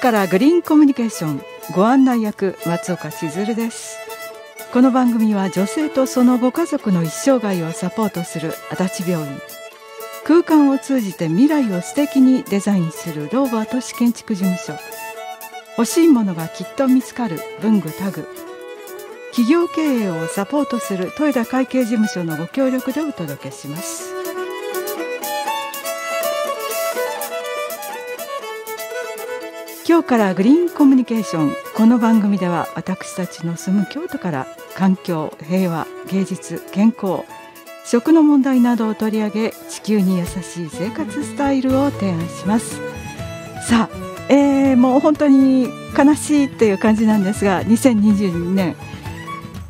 からグリーンコミュニケーションご案内役松岡千鶴ですこの番組は女性とそのご家族の一生涯をサポートする足立病院空間を通じて未来を素敵にデザインするローバー都市建築事務所欲しいものがきっと見つかる文具タグ企業経営をサポートする豊田会計事務所のご協力でお届けします。今日からグリーンコミュニケーションこの番組では私たちの住む京都から環境平和芸術健康食の問題などを取り上げ地球に優しい生活スタイルを提案しますさあ、えー、もう本当に悲しいっていう感じなんですが2022年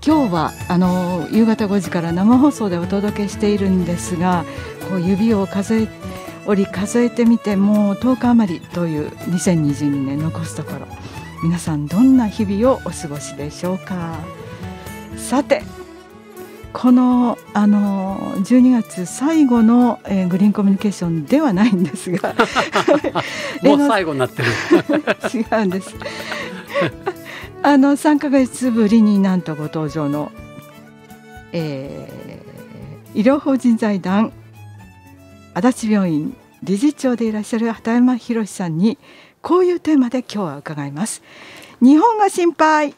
今日はあの夕方5時から生放送でお届けしているんですがこう指を数えて折数えてみてもう10日余りという2022年残すところ皆さんどんな日々をお過ごしでしょうかさてこのあの12月最後の、えー、グリーンコミュニケーションではないんですが もう最後になってる 違うんですあの3か月ぶりになんとご登場の、えー、医療法人財団足立病院理事長でいらっしゃる畑山博さんにこういうテーマで今日は伺います日本が心配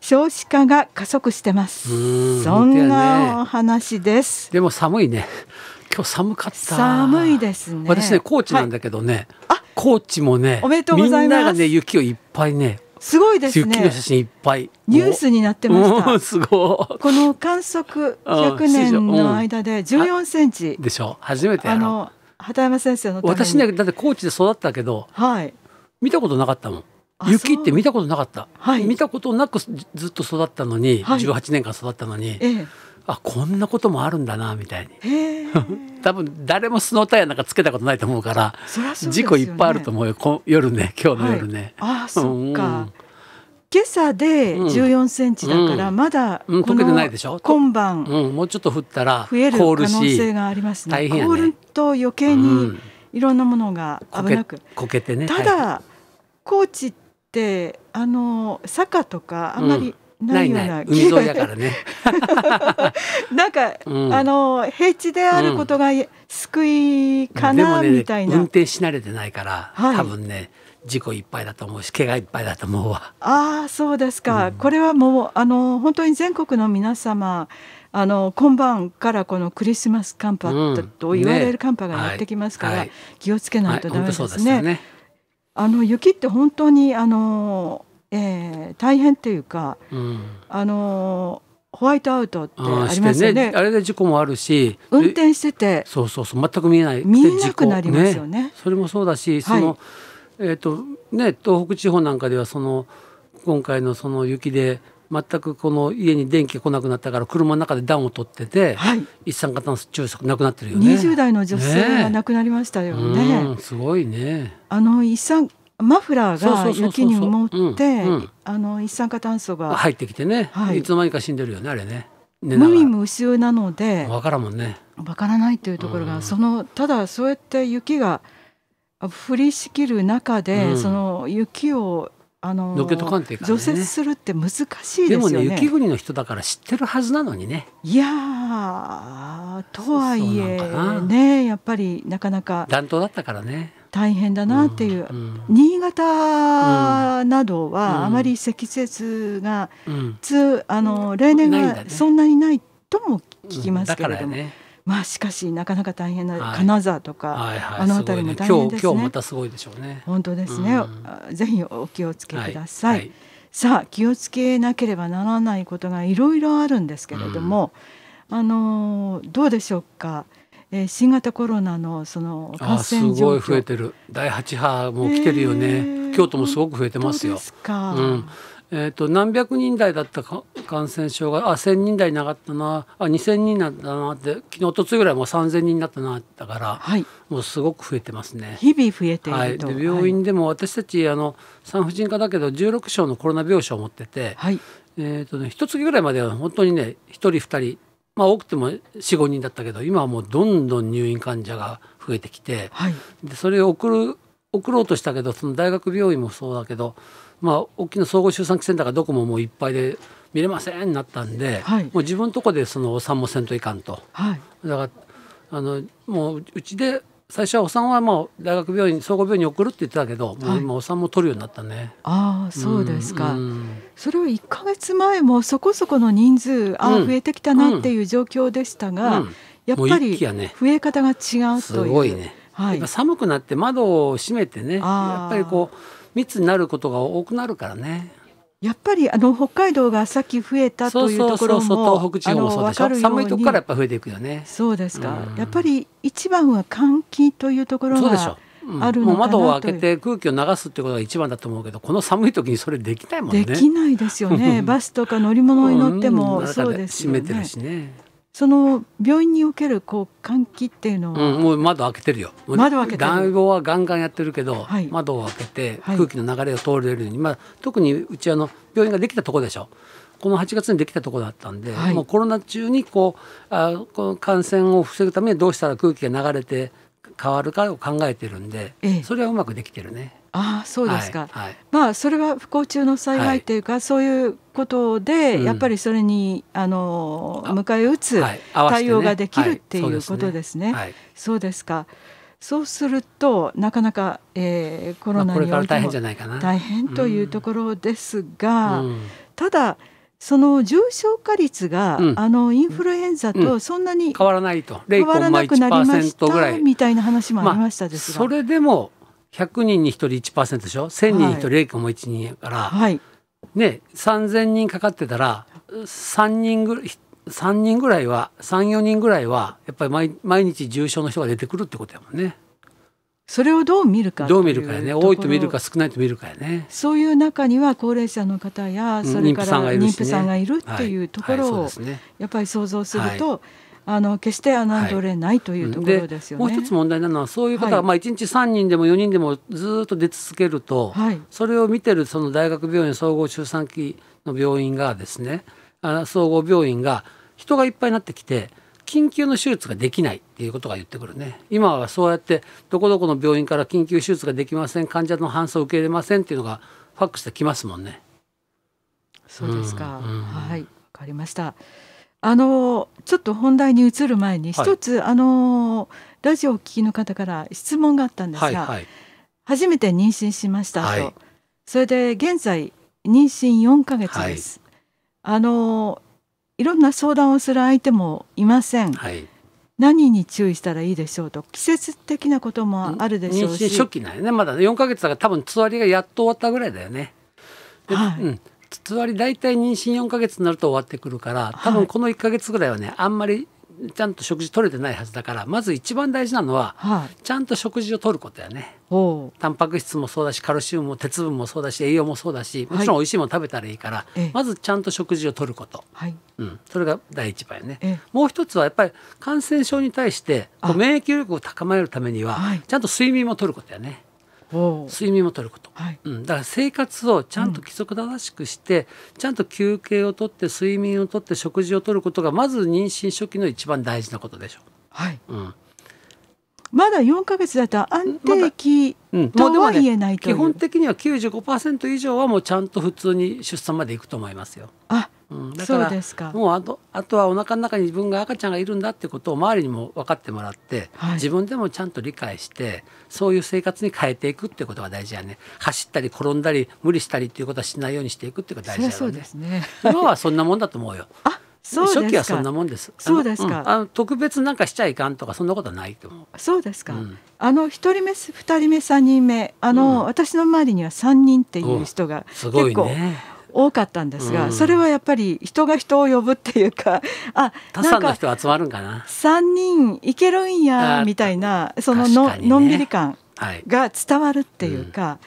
少子化が加速してますそんなお話です、ね、でも寒いね今日寒かった寒いですね私ね高知なんだけどね、はい、高知もねおめでとうございます、ね、雪をいっぱいねすごいですね。いっぱい。ニュースになってました。うん、すごい。この観測100年の間で14センチ。でしょ。初めてあの畑山先生の私ねだって高知で育ったけど、はい、見たことなかったもん雪って見たことなかった、はい、見たことなくずっと育ったのに、はい、18年間育ったのに、ええ、あこんなこともあるんだなみたいに 多分誰もスノータイヤなんかつけたことないと思うから、ね、事故いっぱいあると思うよ夜ね今日の夜ね、はい、あそっか、うん今朝で十四センチだから、まだこの今晩、もうちょっと降ったら増える可能性がありますね。凍ると余計にいろんなものが危なく、こけてね。ただ、高知ってあの坂とかあんまり、ないような海沿いだからね。なんか、あの平地であることが救いかな、みたいな。運転し慣れてないから、多分ね事故いっぱいだと思うし怪我いっぱいだと思うわ。ああそうですか、うん、これはもうあの本当に全国の皆様あの今晩からこのクリスマス寒波と言われる寒波がやってきますから、ねはい、気をつけないとダメですね。あの雪って本当にあの、えー、大変っていうか、うん、あのホワイトアウトってありますよね、ね、あれで事故もあるし運転しててそうそうそう全く見えない見えなくなりますよね、ね、それもそうだし、その、えーとね、東北地方なんかではその今回のその雪で全くこの家に電気来なくなったから車の中で暖を取ってて、はい、一酸化炭素中毒なくなってるよね20代の女性が亡くなりましたよね、ね、すごいねあの一酸マフラーが雪に埋もってあの一酸化炭素が入ってきてね、はい、いつの間にか死んでるよねあれね無味無臭なのでわからんもんねわからないというところが、そのただそうやって雪が降りしきる中で、うん、その雪をあの除雪するって難しいですよねでもね雪国の人だから知ってるはずなのにねいやとはいえねやっぱりなかなか暖冬だったからね大変だなっていう、うん、新潟などはあまり積雪が、うん、つあの例年がそんなにないとも聞きますけれども、ね、まあしかしなかなか大変な、金沢とか、はいはい、あの辺りも大変ですね、ね、今日またすごいでしょうね本当ですね、うん、ぜひお気をつけください、さあ気をつけなければならないことがいろいろあるんですけれども、うん、あのどうでしょうかえ新型コロナのその感染すごい増えてる第8波も来てるよね、えー、京都もすごく増えてますよ。うん、えーと、何百人台だった感染症があ1,000人台なかったなあ2,000人なったなって昨日おとついぐらいもう3,000人になったなだから、はい、もうすごく増えてますね。日々増えてはい、病院でも私たち、あの産婦人科だけど16床のコロナ病床を持ってて、はいえーとね、1月ぐらいまでは本当にね1人2人、まあ、多くても45人だったけど今はもうどんどん入院患者が増えてきて、はい、でそれを送る送ろうとしたけどその大学病院もそうだけどまあ、大きな総合集産機センターがどこももういっぱいで見れませんになったんで、はい、もう自分のとこでそのお産もせんといかんと、はい、だからあのもううちで最初はお産はもう大学病院総合病院に送るって言ってたけど、はい、もうお産も取るようになったねああそうですか、うん、それは1か月前もそこそこの人数ああ、うん、増えてきたなっていう状況でしたが、うん、やっぱり増え方が違うというう、ね、すごいね、はい、寒くなって窓を閉めてねやっぱりこう密になることが多くなるからね。やっぱりあの北海道がさっき増えたというところも北地方もそうでしょ寒いとこからやっぱ増えていくよねそうですか、うん、やっぱり一番は換気というところがでしょうん、ある窓を開けて空気を流すってことが一番だと思うけどこの寒い時にそれできないもんねできないですよね バスとか乗り物に乗ってもそうですよね、閉めてるしねその病院におけるこう換気っていうのは、うん、もう窓開けてるよ窓開けて暖房はガンガンやってるけど、はい、窓を開けて空気の流れを通れるように、まあ、特にうちあの病院ができたとこでしょこの8月にできたところだったんで、はい、もうコロナ中にこうあこの感染を防ぐためにどうしたら空気が流れて変わるかを考えてるんで、ええ、それはうまくできてるね。あそうですか、はいはい、まあそれは不幸中の幸いというか、はい、そういうことで、うん、やっぱりそれにあの迎え撃つ対応ができるっていうことですね。そうですかそうするとなかなか、えー、コロナにおいても大変というところですが、うんうん、ただその重症化率が、うん、あのインフルエンザとそんなに変わらないと変わらなくなりましたみたいな話もありましたですが、まあ、それでも100人に1人1%でしょ1,000人に1人0.12やから、はい、ね3,000人かかってたら3人ぐらい3人ぐらいは34人ぐらいはやっぱり毎毎日重症の人が出てくるってことやもんね。それをどう見るかどう見るかやね多いと見るか少ないと見るかやねそういう中には高齢者の方やそれから妊婦さんがいる、ね,、っていうところをやっぱり想像すると、はいはいあの決して侮れないというところですよね。はい、もう一つ問題なのはそういう方が、はい、まあ1日3人でも4人でもずっと出続けると、はい、それを見てるその大学病院総合周産期の病院がですねあ総合病院が人がいっぱいになってきて緊急の手術ができないっていうことが言ってくるね今はそうやってどこどこの病院から緊急手術ができません患者の搬送受け入れませんっていうのがファックスで来ますもんね。そうですか、うんうん、はいわかりました。あのちょっと本題に移る前に一つ、はい、あのラジオを聴きの方から質問があったんですが、はいはい、初めて妊娠しましたと、はい、それで現在妊娠4ヶ月です、はい、あのいろんな相談をする相手もいません、何に注意したらいいでしょうと季節的なこともあるでしょうし初期なんよねまだ4ヶ月だから多分つわりがやっと終わったぐらいだよね。はい、うんつり大体妊娠4か月になると終わってくるから多分この1か月ぐらいはね、はい、あんまりちゃんと食事取れてないはずだからまず一番大事なのは、はい、ちゃんと食事を取ることやねタンパク質もそうだしカルシウムも鉄分もそうだし栄養もそうだしもちろん美味しいもの食べたらいいから、はい、まずちゃんと食事を取ること、はい、うん、それが第一番やねもう一つはやっぱり感染症に対して免疫力を高めるためにはちゃんと睡眠も取ることやね睡眠もとること、はい、うん、だから生活をちゃんと規則正しくして、うん、ちゃんと休憩をとって睡眠をとって食事をとることがまず妊娠初期の一番大事なことでしょう。はい、うんまだ4か月だと安定期とは言えないという、まうんね、基本的には95%以上はもうちゃんと普通に出産までいくと思いますよ。あうん、だからもうあとあとはお腹の中に自分が赤ちゃんがいるんだってことを周りにも分かってもらって、はい、自分でもちゃんと理解してそういう生活に変えていくってことが大事やね走ったり転んだり無理したりっていうことはしないようにしていくってことが大事やねね今はそんなもんだと思うよ。あそ初期はそんなもんです。そうですか。あの、うん、特別なんかしちゃいかんとかそんなことはないと思う。そうですか。うん、あの一人目二人目三人目あの、うん、私の周りには三人っていう人が結構、ね、多かったんですが、うん、それはやっぱり人が人を呼ぶっていうか あなんか人集まるんかな3人いけるんやみたいなそののね、のんびり感が伝わるっていうか。はいうん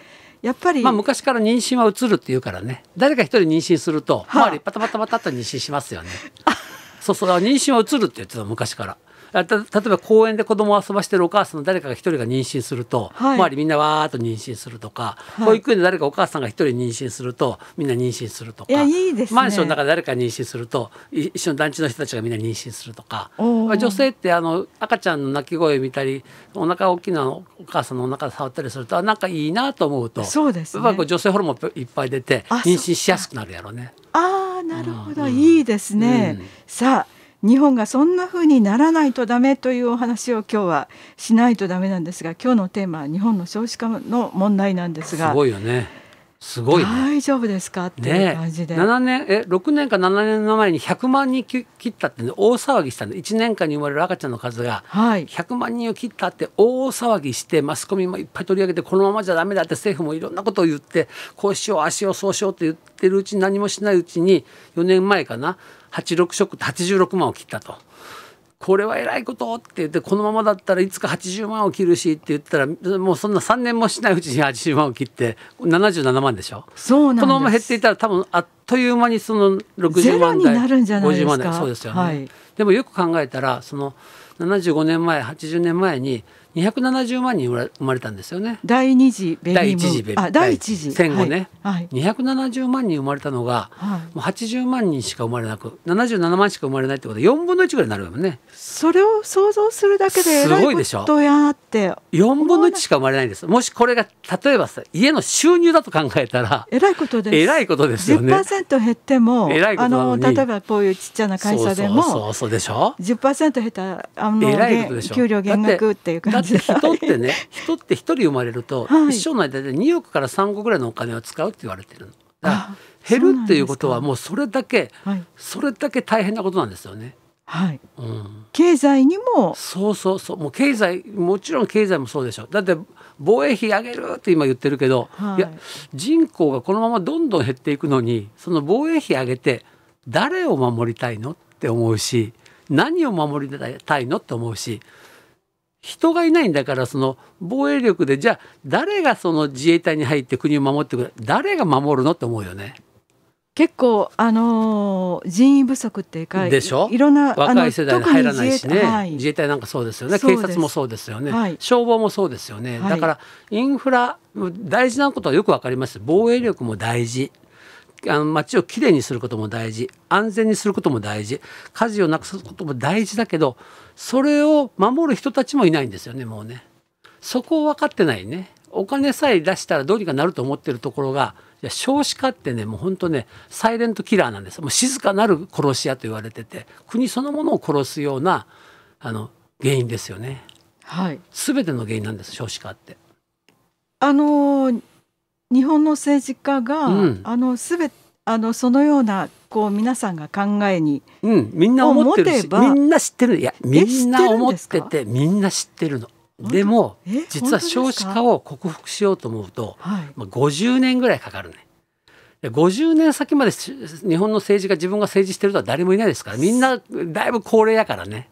やっぱり、まあ、昔から妊娠はうつるっていうからね誰か一人妊娠すると、はあ、周りパタパタパタと妊娠しますよね。そうそう妊娠はうつるって言ってた昔から。例えば公園で子供を遊ばしてるお母さんの誰かが一人が妊娠すると、はい、周りみんなわーっと妊娠するとか、はい、保育園で誰かお母さんが一人妊娠するとみんな妊娠するとか、ね、マンションの中で誰か妊娠すると一緒の団地の人たちがみんな妊娠するとか女性ってあの赤ちゃんの泣き声を見たりお腹大きなお母さんのお腹触ったりするとなんかいいなと思うとそうです、ね、やっぱ女性ホルモンいっぱい出て妊娠しやすくなるやろうね。あなるほど、うん、いいですね、うん、さあ日本がそんな風にならないとダメというお話を今日はしないとダメなんですが今日のテーマは日本の少子化の問題なんですがすごいよねすごい、ね、大丈夫ですかっていう感じで、ね、7年え6年か7年の前に100万人切ったって、ね、大騒ぎしたんで1年間に生まれる赤ちゃんの数が100万人を切ったって大騒ぎして、はい、マスコミもいっぱい取り上げてこのままじゃダメだって政府もいろんなことを言ってこうしようああしようそうしようって言ってるうちに何もしないうちに4年前かな86食って86万を切ったと。これはえらいことって言ってこのままだったらいつか80万を切るしって言ったらもうそんな3年もしないうちに80万を切って77万でしょそうこのまま減っていたら多分あっという間にその60万台50万台そうですよね、はい、でもよく考えたらその75年前80年前に270万人生まれたんですよね第二次ベビー第一次ベビー第1次戦後ね、はい、270万人生まれたのが、はい、もう80万人しか生まれなく77万しか生まれないってことは4分の1ぐらいになるよねそれを想像するだけですごいでしょやって4分の1しか生まれないんですもしこれが例えばさ家の収入だと考えたらえらいことですえらいことですよね10%減ってもえらいことなのにあの例えばこういうちっちゃな会社でもそうそうそうそうでしょ10%減ったあの、ね、え給料減額っていう感じじ人ってね人って一人生まれると、はい、一生の間で2億から3億ぐらいのお金を使うって言われてるの。だから減るっていうことはもうそれだけ、はい、それだけ大変なことなんですよね。はい、うん、経済にもそうそうそうもう経済もちろん経済もそうでしょだって防衛費上げるって今言ってるけど、はい、いや人口がこのままどんどん減っていくのにその防衛費上げて誰を守りたいのって思うし何を守りたいのって思うし人がいないんだからその防衛力でじゃあ誰がその自衛隊に入って国を守ってくれ誰が守るのって思うよね。結構あのー、人員不足っていうかでしょいろんな若い世代に入らないしね、はい、自衛隊なんかそうですよね警察もそうですよね、はい、消防もそうですよね、はい、だからインフラ大事なことはよく分かります防衛力も大事あの街をきれいにすることも大事安全にすることも大事火事をなくすことも大事だけどそれを守る人たちもいないんですよねもうねそこを分かってないねお金さえ出したらどうにかなると思ってるところがいや少子化ってねもう本当ねサイレントキラーなんですもう静かなる殺し屋と言われてて国そのものを殺すようなあの原因ですよね、はい、全ての原因なんです少子化って。あのー日本の政治家が、うん、あのすべあのそのようなこう皆さんが考えに、うん、みんな思ってるしみんな知ってるいやみんな思っててみんな知ってるの。でも実は少子化を克服しようと思うと、はい、まあ、50年ぐらいかかるね。50年先まで日本の政治が自分が政治してるとは誰もいないですからみんなだいぶ高齢やからね。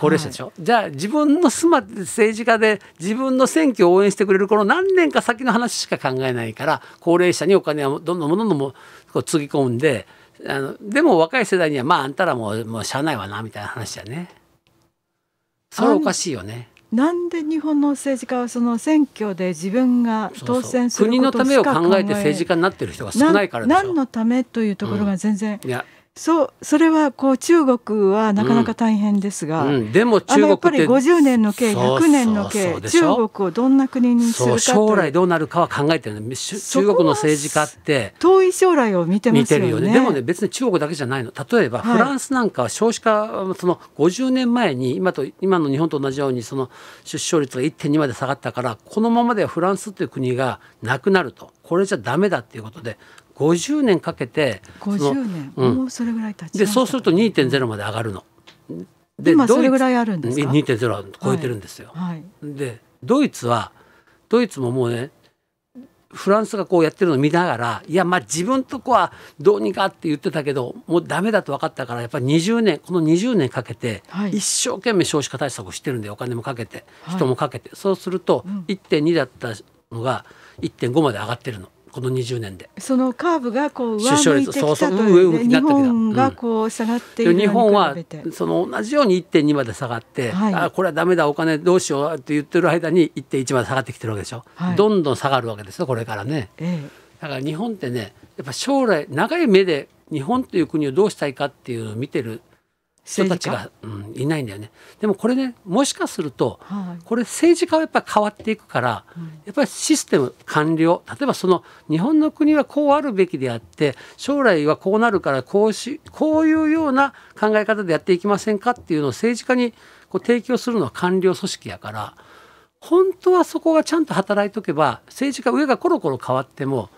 高齢者でしょ、はい、じゃあ自分の住ま政治家で自分の選挙を応援してくれるこの何年か先の話しか考えないから高齢者にお金をどんどんどんどんもこうつぎ込んであのでも若い世代にはまああんたらもうもうしゃあないわなみたいな話だね。それおかしいよね。なんで日本の政治家はその選挙で自分が当選する国のためを考えて政治家になってる人が少ないからでしょ何のためというところが全然、うん、いやそうそれはこう中国はなかなか大変ですが、うんうん、でも中国やっぱり50年の計100年の計中国をどんな国にするか将来どうなるかは考えてる、ね、中国の政治家って遠い将来を見てますよね、ね、でもね別に中国だけじゃないの例えばフランスなんかは少子化、その50年前に今と今の日本と同じようにその出生率が1.2まで下がったからこのままではフランスという国がなくなるとこれじゃダメだっていうことで50年かけて50年、うん、もうそれぐらい経ちでそうすると2.0まで上がるの。で今それぐらいあるんですか2.0超えてるんですよ。はい、はい、でドイツはドイツももうねフランスがこうやってるのを見ながらいやまあ自分とこはどうにかって言ってたけどもうダメだと分かったからやっぱり20年この20年かけて一生懸命少子化対策をしてるんでお金もかけて人もかけて、はい、そうすると1.2だったのが1.5まで上がってるの。この20年でそのカーブがこう上向いてきたというね、た。日本がこう下がっている、うん、日本はその同じように1.2まで下がって、はい、あこれはだめだお金どうしようって言ってる間に1.1まで下がってきてるわけでしょ、はい、どんどん下がるわけですよこれからね、ええ、だから日本ってねやっぱ将来長い目で日本という国をどうしたいかっていうのを見てる人たちが、うん、いないんだよねでもこれねもしかすると、はい、これ政治家はやっぱ変わっていくから、うん、やっぱりシステム官僚例えばその日本の国はこうあるべきであって将来はこうなるからこうしこういうような考え方でやっていきませんかっていうのを政治家にこう提供するのは官僚組織やから本当はそこがちゃんと働いとけば政治家上がコロコロ変わっても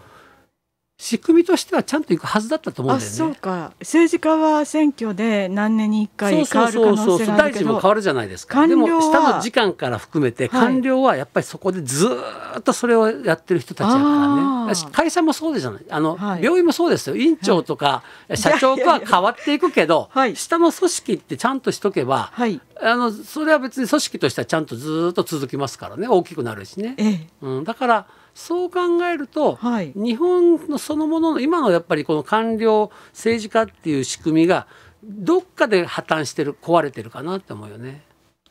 仕組みとしてはちゃんと行くはずだったと思うんだよね。そうか政治家は選挙で何年に一回変わる可能性があるけど大臣も変わるじゃないですかでも下の時間から含めて官僚はやっぱりそこでずっとそれをやってる人たちだからね会社もそうじゃないあの、はい、病院もそうですよ院長とか社長とは変わっていくけど、はい、下の組織ってちゃんとしとけば、はい、あのそれは別に組織としてはちゃんとずっと続きますからね大きくなるしね。ええ、うん、だからそう考えると、はい、日本のそのものの今のやっぱりこの官僚政治家っていう仕組みがどっかで破綻してる壊れてるかなって思うよね。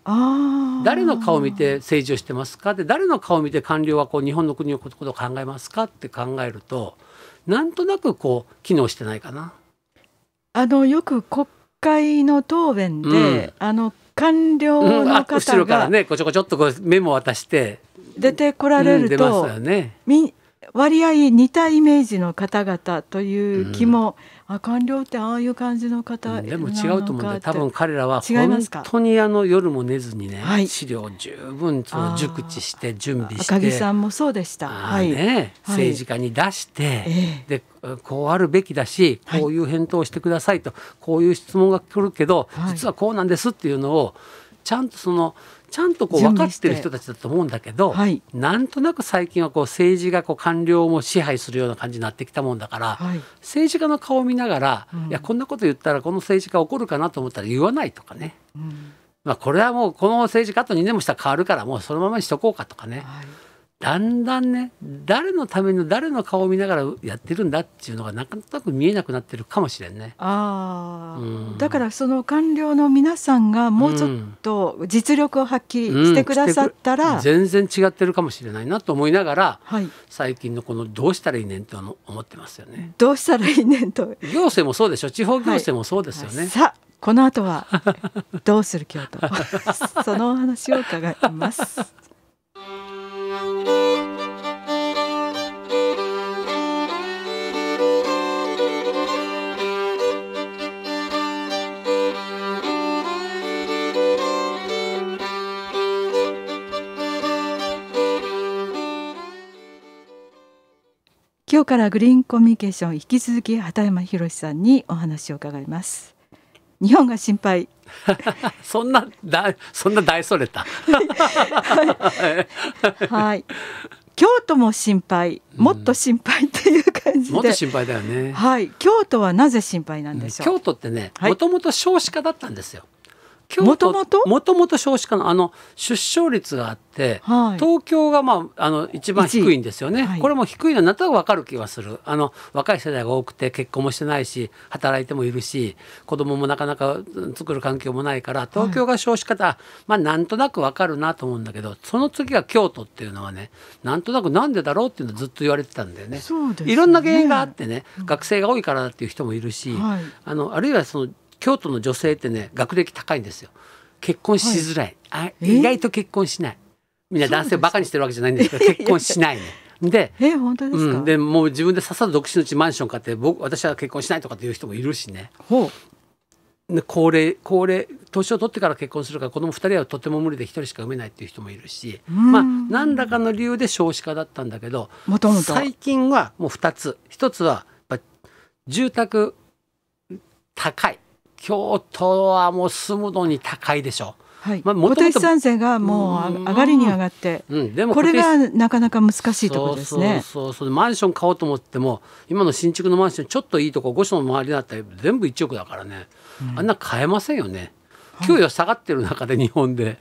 誰の顔を見て政治をしてますかで誰の顔を見て官僚はこう日本の国のことを考えますかって考えるとなんとなくこう機能してないかな。あのよく国会の答弁で、うん、あの官僚の方が、うん、後ろからねこちょこちょっとこうメモ渡して出てこられると、うんね、割合似たイメージの方々という気も、うん、あ官僚ってああいう感じの方、うん、でも違うと思うんだ多分彼らは本当にあの夜も寝ずにね、はい、資料を十分その熟知して準備して赤木さんもそうでした、はい政治家に出して、はい、でこうあるべきだしこういう返答をしてくださいと、はい、こういう質問が来るけど、実はこうなんですっていうのをちゃんとそのちゃんとこう分かってる人たちだと思うんだけど、はい、なんとなく最近はこう政治がこう官僚も支配するような感じになってきたもんだから、はい、政治家の顔を見ながら、うん、いやこんなこと言ったらこの政治家怒るかなと思ったら言わないとかね、うん、まあ、これはもうこの政治家と2年もしたら変わるからもうそのままにしとこうかとかね。はいだんだんね誰のための誰の顔を見ながらやってるんだっていうのがなかなく見えなくなってるかもしれんね。あうん、だからその官僚の皆さんがもうちょっと実力を発揮してくださったら、うんうん、全然違ってるかもしれないなと思いながら、はい、最近のこのどうしたらいいねんと思ってますよね。どうしたらいいねんと行政もそうでしょ地方行政もそうですよね。はい、さこの後はどうする京都 そのお話を伺います。今日からグリーンコミュニケーション引き続き畑山博さんにお話を伺います日本が心配 そんなだそんな大それた。はい、はい。京都も心配、もっと心配っていう感じで、うん、もっと心配だよね。はい。京都はなぜ心配なんでしょう。京都ってね、もともと少子化だったんですよ。はい京都もともと少子化のあの出生率があって、はい、東京が、まあ、あの一番低いんですよね、はい、これも低いのはなっとなく分かる気がするあの若い世代が多くて結婚もしてないし働いてもいるし子供もなかなか作る環境もないから東京が少子化だ、はい、まあなんとなく分かるなと思うんだけどその次が京都っていうのはねなんとなくなんでだろうっていうのずっと言われてたんだよね。ねいろんな原因があってね、うん、学生が多いからっていう人もいるし、はい、あのあるいはその京都の女性ってね学歴高いんですよ結婚しづらい、はい、あ意外と結婚しないみんな男性バカにしてるわけじゃないんですけど結婚しないねでえ本当ですか、うん、でもう自分でさっさと独身のうちマンション買って僕私は結婚しないとかっていう人もいるしねほう高齢高齢年を取ってから結婚するから子供2人はとても無理で1人しか産めないっていう人もいるし、まあ、何らかの理由で少子化だったんだけど最近はもう2つ1つは住宅高い京都はもう住むのに高いでしょう。はい、まあ、固定資産税がもう上がりに上がって、うん、でもこれがなかなか難しいところですね。そうそうマンション買おうと思っても今の新築のマンションちょっといいとこ5所の周りだったら全部1億だからね、あんな買えませんよね。給与下がってる中で日本で、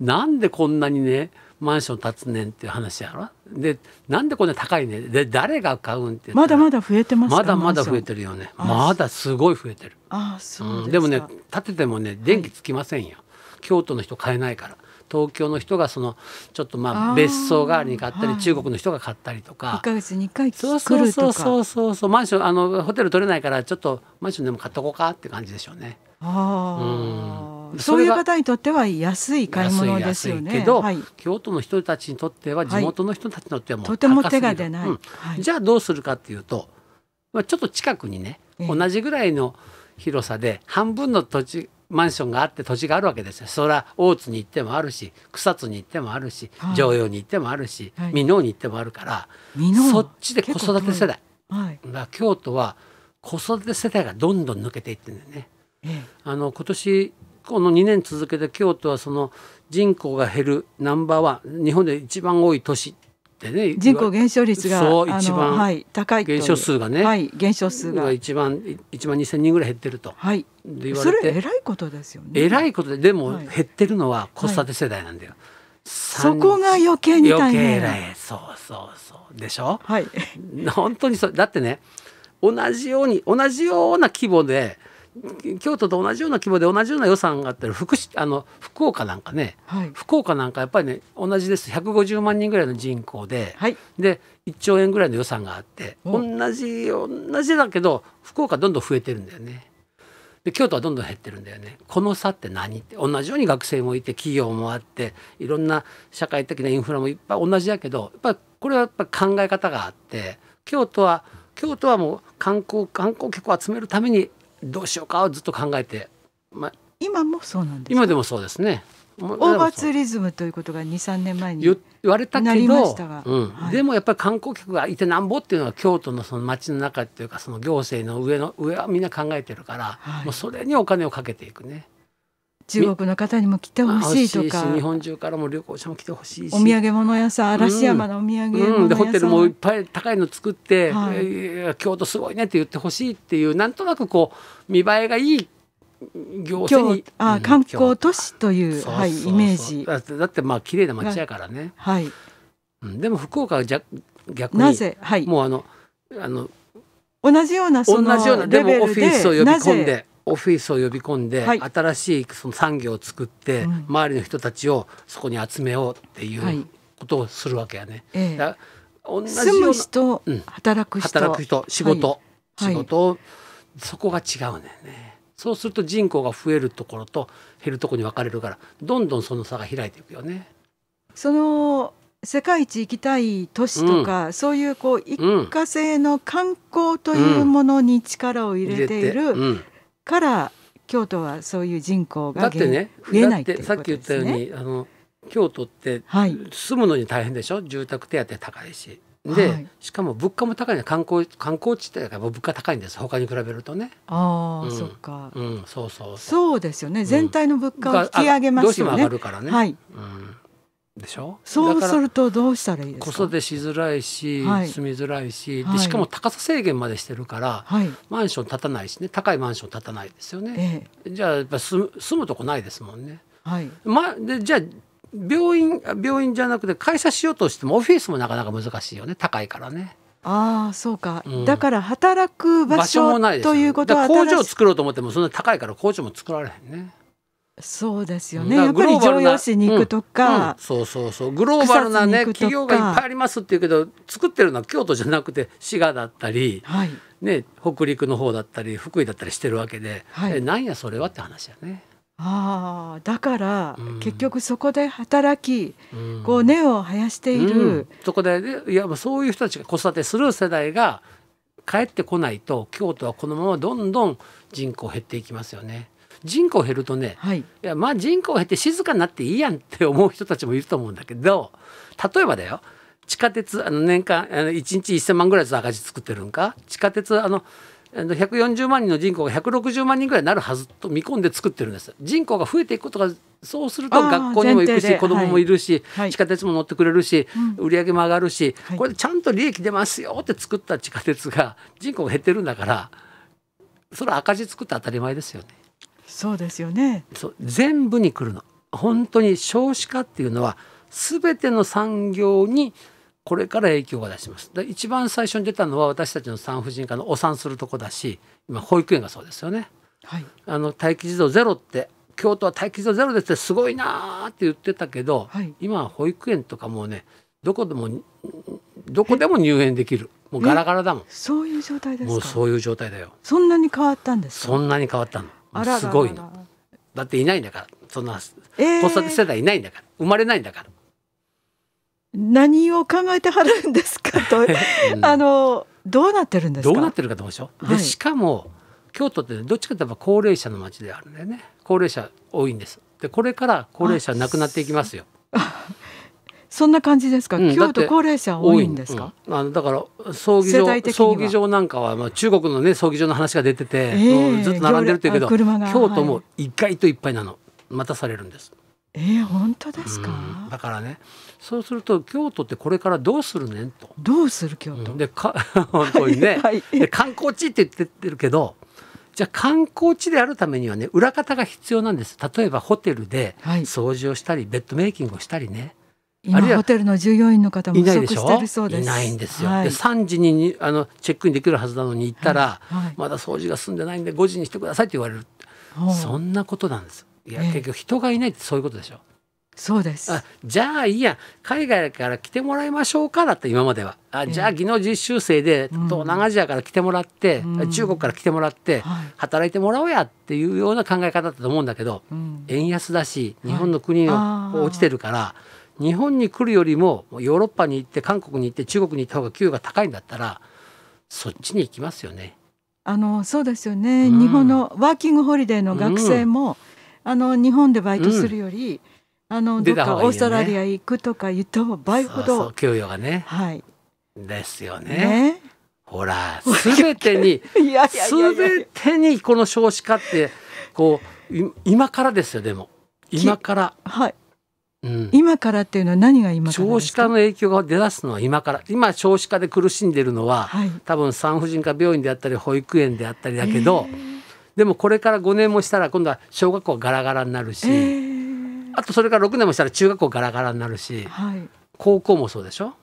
なんでこんなにねマンション建つねんっていう話やろでなんでこんな高いねで誰が買うんってまだまだ増えてますまだまだ増えてるよねまだすごい増えてるあそうで,、うん、でもね建ててもね電気つきませんよ、はい、京都の人買えないから東京の人がそのちょっとまあ別荘代わりに買ったり中国の人が買ったりとか1か月2回来るとかそうそうそうそうマンションあのホテル取れないからちょっとマンションでも買っとこうかって感じでしょうね。ああ、うんそういう方にとっては安い買い物ですよね。けど、はい、京都の人たちにとっては地元の人たちにとってはもう、はい、とても手が出ない、うんじゃあどうするかっていうと、まあ、ちょっと近くにね同じぐらいの広さで半分の土地マンションがあって土地があるわけですよ。それは大津に行ってもあるし草津に行ってもあるし城陽に行ってもあるし箕面、に行ってもあるからそっちで子育て世代、はい、京都は子育て世代がどんどん抜けていってるんだよね。あの今年この2年続けて京都はその人口が減るナンバーワン日本で一番多い都市でね人口減少率がそう一番、はい、高い減少数がね、はい、減少数が一番1万2,000人ぐらい減ってると、はい、で言われてそれ偉いことですよね偉いことででも減ってるのは子育て世代なんだよ。はいそこが余計に大変余計そうそうそうでしょ、はい、本当にそうだってね同じように同じような規模で京都と同じような規模で同じような予算があったら福あの福岡なんかね、はい、福岡なんかやっぱりね同じです150万人ぐらいの人口で、はい、で1兆円ぐらいの予算があって同じ同じだけど福岡どんどん増えてるんだよね。で京都はどんどん減ってるんだよねこの差って何って同じように学生もいて企業もあっていろんな社会的なインフラもいっぱい同じだけどやっぱりこれはやっぱ考え方があって京都は京都はもう観光観光客を集めるためにどうしようかをずっと考えて、ま今もそうなんです今でもそうですねオーバーツーリズムということが23年前に言われたけど、うんはでもやっぱり観光客がいてなんぼっていうのは京都のその町の中っていうかその行政の上の上はみんな考えてるから、はい、もうそれにお金をかけていくね。中国の方にも来てほしいとか日本中からも旅行者も来てほしいしお土産物屋さん嵐山のお土産物屋さん、うんうん、でホテルもいっぱい高いの作って、はい、えー、京都すごいねって言ってほしいっていうなんとなくこう見栄えがいい行政にあ観光都市という、はい、イメージだってだってまあ綺麗な街やからね、はい、うん、でも福岡はじゃ逆になぜ、はい、もうあのあの同じようなその同じようなでもオフィスを呼び込んで。オフィスを呼び込んで、はい、新しいその産業を作って、うん、周りの人たちをそこに集めようっていうことをするわけやね。はい、同じ住む人、うん、働く人働く人仕事、はい、仕事、を、そこが違うんだよね。そうすると人口が増えるところと減るところに分かれるからどんどんその差が開いていくよね。その世界一行きたい都市とか、うん、そういうこう一過性の観光というものに力を入れているうんから京都はそういう人口がだってね増えないって、ね、さっき言ったようにあの京都って住むのに大変でしょ、はい、住宅手当高いし。で、はい、しかも物価も高いね観光観光地ってだから物価高いんです他に比べるとねああ、うん、そっかうんそうそうそうですよね全体の物価を引き上げますよね、どうしても上がるからねはい、うんでしょそうするとどうしたらいいですか子育てしづらいし、はい、住みづらいしでしかも高さ制限までしてるから、はい、マンション建たないしね高いマンション建たないですよね、ええ、じゃあやっぱ住むとこないですもんね。はい、ま、でじゃあ病院病院じゃなくて会社しようとしてもオフィスもなかなか難しいよね高いからね。ああそうか、うん、だから働く場所もないということは工場を作ろうと思ってもそんな高いから工場も作られへんね。そうですよね。やっぱり常用紙に行くとか、うんうん、そうそうそうグローバルなね企業がいっぱいありますっていうけど作ってるのは京都じゃなくて滋賀だったり、はい、ね北陸の方だったり福井だったりしてるわけで、はい、えなんやそれはって話やね。ああだから、うん、結局そこで働き、こう根を生やしている、そこで、ね、いやそういう人たちが子育てする世代が帰ってこないと京都はこのままどんどん人口減っていきますよね。人口減るとね、はい、いやまあ人口減って静かになっていいやんって思う人たちもいると思うんだけど例えばだよ地下鉄あの年間あの1日1,000万ぐらいずつ赤字作ってるんか地下鉄あの140万人の人口が160万人ぐらいになるはずと見込んで作ってるんです人口が増えていくことがそうすると学校にも行くし子どももいるし、はい、地下鉄も乗ってくれるし、売り上げも上がるし、これでちゃんと利益出ますよって作った地下鉄が人口が減ってるんだからそれは赤字作って当たり前ですよね。そうですよねそう全部に来るの本当に少子化っていうのは全ての産業にこれから影響が出します一番最初に出たのは私たちの産婦人科のお産するとこだし今保育園がそうですよね、はい、あの待機児童ゼロって京都は待機児童ゼロですってすごいなーって言ってたけど、はい、今は保育園とかもうねどこでもどこでも入園できるもうガラガラだもんそういう状態ですもうそういう状態だよそんなに変わったんですそんなに変わったのあすごいのだっていないんだからそんな子育て世代いないんだから生まれないんだから何を考えてはるんですかと、うん、あのどうなってるんですかどうなってるかと思うでしょ、はい、でしかも京都ってどっちかといえば高齢者の町であるんだよね高齢者多いんですでこれから高齢者なくなっていきますよ そんな感じですか、うん、京都高齢者多いんですか、うん、あのだから葬儀場葬儀場なんかは、まあ、中国の、ね、葬儀場の話が出てて、えー、ずっと並んでるっていうけど京都も意外といっぱいなの待たされるんです。えー、本当ですか、うん、だからねそうすると京都ってこれからどうするねんと。どうする京都、でか 本当にね、はいはい、観光地って言ってるけどじゃあ観光地であるためにはね裏方が必要なんです例えばホテルで掃除をしたり、はい、ベッドメイキングをしたりね今ホテルの従業員の方も不足してるそうですいないんですよ、はい、で3時にあのチェックインできるはずなのに行ったら、はいはい、まだ掃除が済んでないんで5時にしてくださいって言われる、そんなことなんですいや、結局人がいないってそういうことでしょそうですあじゃあいいや海外から来てもらいましょうかだって今まではあじゃあ技能実習生で東南アジアから来てもらって、うん、中国から来てもらって、働いてもらおうやっていうような考え方だと思うんだけど、うん、円安だし日本の国落ちてるから、日本に来るよりもヨーロッパに行って韓国に行って中国に行った方が給与が高いんだったらそっちに行きますよね。あのそうですよね、うん、日本のワーキングホリデーの学生も、うん、あの日本でバイトするより、うん、あのどっかオーストラリア行くとか言った方が倍ほど給与がね、はい、ですよね。ねほら全 てに全てにこの少子化ってこう今からですよでも今から。はいうん、今からっていうのは何が今少子化の影響が出だすのは今から今少子化で苦しんでいるのは、はい、多分産婦人科病院であったり保育園であったりだけど、えー、でもこれから5年もしたら今度は小学校ガラガラになるし、えー、あとそれから6年もしたら中学校ガラガラになるし、はい、高校もそうでしょ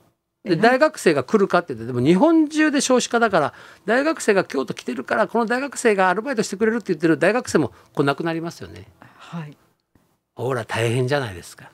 で大学生が来るかって言ってでも日本中で少子化だから大学生が京都来てるからこの大学生がアルバイトしてくれるって言ってる大学生も来なくなりますよね。はい、ほら大変じゃないですか。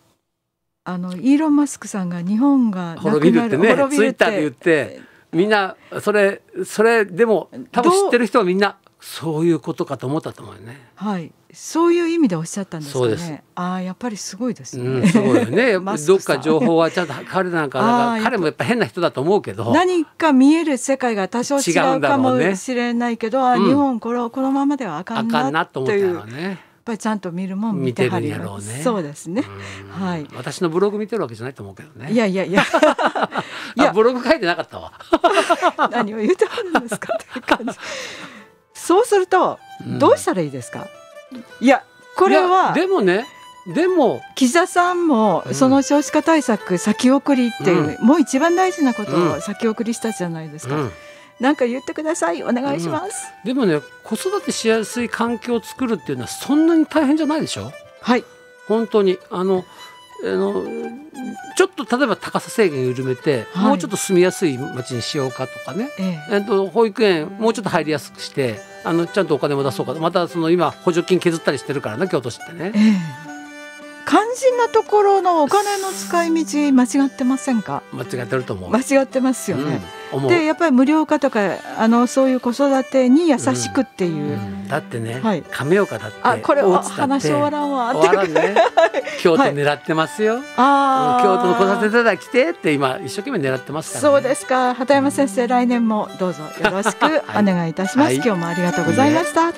あのイーロン・マスクさんが日本が滅びるってねツイッターで言ってみんなそれそれでも多分知ってる人はみんなそういうことかと思ったと思うね。はい、そういう意味でおっしゃったんですかね。ああ、やっぱりすごいですね。うん、すごいよね。どっか情報はちゃんと彼なんかなんか彼もやっぱ変な人だと思うけど。何か見える世界が多少違うかもしれないけど、ね、う日本これこのままではあかんなあかんなと思ったよね。ぱりちゃんと見るもん見てはるやろうねそうですねはい私のブログ見てるわけじゃないと思うけどねいやいや いやいやブログ書いてなかったわ 何を言うてはるんですかって感じ そうするとどうしたらいいですか、いやこれはでもねでも岸田さんもその少子化対策先送りっていう、うん、もう一番大事なことを先送りしたじゃないですか、うん何か言ってくださいお願いします、うん、でもね子育てしやすい環境を作るっていうのはそんなに大変じゃないでしょはい本当にあのあのちょっと例えば高さ制限緩めて、はい、もうちょっと住みやすい町にしようかとかね、えええっと、保育園もうちょっと入りやすくしてあのちゃんとお金も出そうかまたその今補助金削ったりしてるからね京都市ってね、ええ肝心なところのお金の使い道間違ってませんか間違ってると思う間違ってますよね、うん、でやっぱり無料化とかあのそういう子育てに優しくっていう、うん、だってね、はい、亀岡だってあこれは話終わらんわって、ね、京都狙ってますよ、はい、あ京都の子育てただ来てって今一生懸命狙ってますから、ね、そうですか畑山先生来年もどうぞよろしく お願いいたします、はい、今日もありがとうございました、